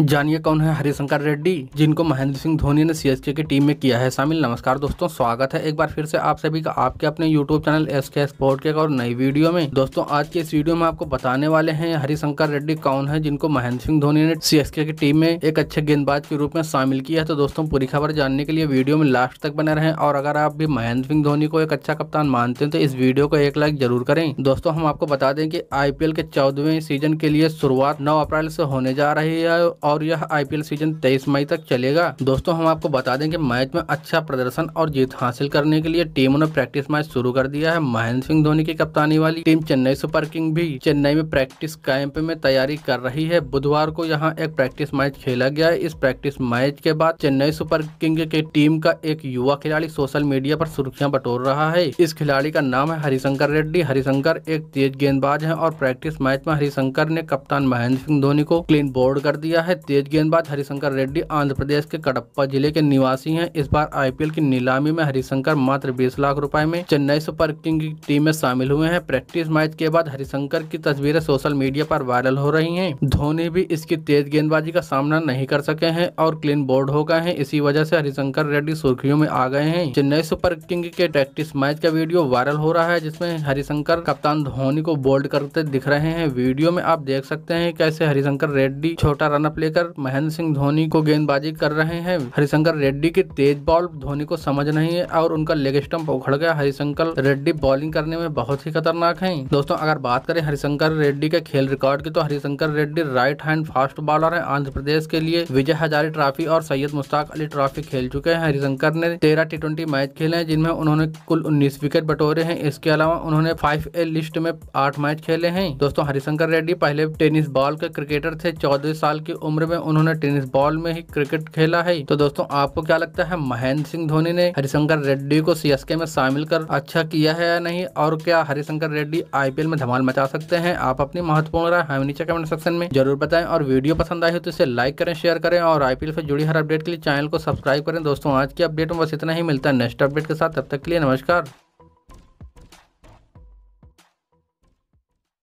जानिए कौन है हरिशंकर रेड्डी जिनको महेंद्र सिंह धोनी ने सीएसके की टीम में किया है शामिल नमस्कार दोस्तों स्वागत है एक बार फिर से आप सभी का आपके अपने YouTube channel S K sport के और नई वीडियो में दोस्तों आज के इस वीडियो में आपको बताने वाले हैं हरिशंकर रेड्डी कौन है जिनको महेंद्र सिंह धोनी ने सीएसके की टीम में एक अच्छे गेंदबाज के रूप में शामिल किया है तो दोस्तों पूरी खबर जानने के लिए वीडियो में लास्ट तक बने रहे और अगर आप भी महेंद्र सिंह धोनी को एक अच्छा कप्तान मानते हैं तो इस वीडियो को एक लाइक जरूर करें दोस्तों हम आपको बता दें की आई के चौदहवें सीजन के लिए शुरुआत नौ अप्रैल से होने जा रही है और यह आईपीएल सीजन तेईस मई तक चलेगा दोस्तों हम आपको बता दें कि मैच में अच्छा प्रदर्शन और जीत हासिल करने के लिए टीमों ने प्रैक्टिस मैच शुरू कर दिया है महेंद्र सिंह धोनी की कप्तानी वाली टीम चेन्नई सुपर किंग भी चेन्नई में प्रैक्टिस कैंप में तैयारी कर रही है बुधवार को यहाँ एक प्रैक्टिस मैच खेला गया है इस प्रैक्टिस मैच के बाद चेन्नई सुपर किंग के टीम का एक युवा खिलाड़ी सोशल मीडिया पर सुर्खियां बटोर रहा है इस खिलाड़ी का नाम है हरिशंकर रेड्डी हरिशंकर एक तेज गेंदबाज है और प्रैक्टिस मैच में हरिशंकर ने कप्तान महेंद्र सिंह धोनी को क्लीन बोर्ड कर दिया है है तेज गेंदबाज हरिशंकर रेड्डी आंध्र प्रदेश के कड़प्पा जिले के निवासी हैं इस बार आईपीएल की नीलामी में हरिशंकर मात्र 20 लाख रुपए में चेन्नई सुपर किंग की टीम में शामिल हुए हैं प्रैक्टिस मैच के बाद हरिशंकर की तस्वीरें सोशल मीडिया पर वायरल हो रही हैं धोनी भी इसकी तेज गेंदबाजी का सामना नहीं कर सके हैं और क्लीन बोर्ड हो गए हैं इसी वजह से हरिशंकर रेड्डी सुर्खियों में आ गए हैं चेन्नई सुपर किंग के प्रैक्टिस मैच का वीडियो वायरल हो रहा है जिसमे हरिशंकर कप्तान धोनी को बोल्ड करते दिख रहे हैं वीडियो में आप देख सकते हैं कैसे हरिशंकर रेड्डी छोटा रनअप लेकर महेंद्र सिंह धोनी को गेंदबाजी कर रहे हैं हरिशंकर रेड्डी की तेज बॉल धोनी को समझ नहीं है और उनका लेग स्टम्प उखड़ गया हरिशंकर रेड्डी बॉलिंग करने में बहुत ही खतरनाक है दोस्तों अगर बात करें हरिशंकर रेड्डी के खेल रिकॉर्ड की तो Harishankar Reddy right hand fast bowler है आंध्र प्रदेश के लिए विजय हजारी ट्रॉफी और सैयद मुश्ताक अली ट्रॉफी खेल चुके हैं हरिशंकर ने तेरह टी ट्वेंटी मैच खेले हैं जिनमें उन्होंने कुल उन्नीस विकेट बटोरे हैं इसके अलावा उन्होंने फाइव ए लिस्ट में आठ मैच खेले हैं दोस्तों हरिशंकर रेड्डी पहले टेनिस बॉल के क्रिकेटर थे चौदह साल की उम्र उम्र में उन्होंने टेनिस बॉल में ही क्रिकेट खेला है तो दोस्तों आपको क्या लगता है महेंद्र सिंह धोनी ने हरिशंकर रेड्डी को सीएसके में शामिल कर अच्छा किया है या नहीं और क्या हरिशंकर रेड्डी आईपीएल में धमाल मचा सकते हैं आप अपनी महत्वपूर्ण राय हमें नीचे कमेंट सेक्शन में जरूर बताएं और वीडियो पसंद आई हो तो इसे लाइक करें शेयर करें और आईपीएल से जुड़ी हर अपडेट के लिए चैनल को सब्सक्राइब करें दोस्तों आज की अपडेट में बस इतना ही मिलता है नेक्स्ट अपडेट के साथ तब तक के लिए नमस्कार